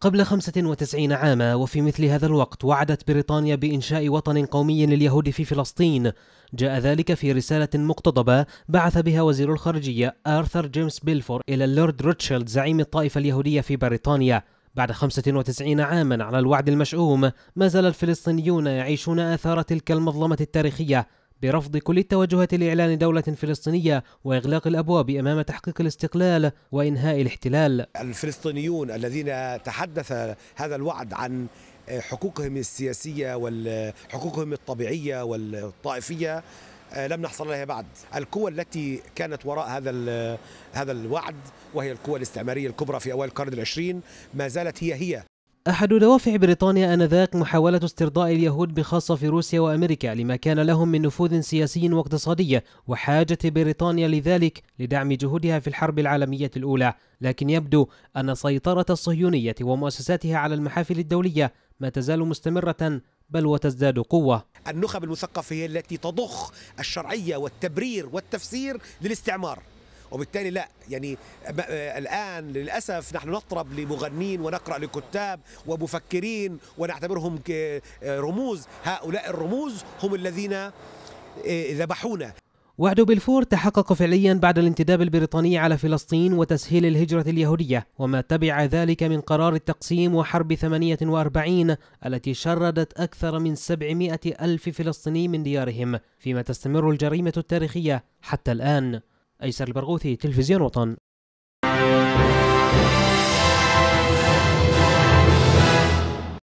قبل 95 عاما وفي مثل هذا الوقت وعدت بريطانيا بإنشاء وطن قومي لليهود في فلسطين جاء ذلك في رسالة مقتضبة بعث بها وزير الخارجية آرثر جيمس بيلفور إلى اللورد روتشيلد زعيم الطائفة اليهودية في بريطانيا بعد 95 عاما على الوعد المشؤوم ما زال الفلسطينيون يعيشون آثار تلك المظلمة التاريخية برفض كل التوجهات لإعلان دولة فلسطينية وإغلاق الأبواب أمام تحقيق الاستقلال وإنهاء الاحتلال الفلسطينيون الذين تحدث هذا الوعد عن حقوقهم السياسية وحقوقهم الطبيعية والطائفية آه، لم نحصل عليها بعد القوى التي كانت وراء هذا هذا الوعد وهي القوى الاستعمارية الكبرى في أوائل القرن العشرين ما زالت هي هي أحد دوافع بريطانيا آنذاك محاولة استرضاء اليهود بخاصة في روسيا وأمريكا لما كان لهم من نفوذ سياسي واقتصادي وحاجة بريطانيا لذلك لدعم جهودها في الحرب العالمية الأولى لكن يبدو أن سيطرة الصهيونية ومؤسساتها على المحافل الدولية ما تزال مستمرة بل وتزداد قوة النخب المثقفة هي التي تضخ الشرعية والتبرير والتفسير للاستعمار وبالتالي لا يعني الآن للأسف نحن نطرب لمغنين ونقرأ لكتاب ومفكرين ونعتبرهم رموز هؤلاء الرموز هم الذين آه، ذبحونا وعد بلفور تحقق فعليا بعد الانتداب البريطاني على فلسطين وتسهيل الهجرة اليهودية وما تبع ذلك من قرار التقسيم وحرب 48 التي شردت أكثر من 700 ألف فلسطيني من ديارهم فيما تستمر الجريمة التاريخية حتى الآن أيسر البرغوثي تلفزيون وطن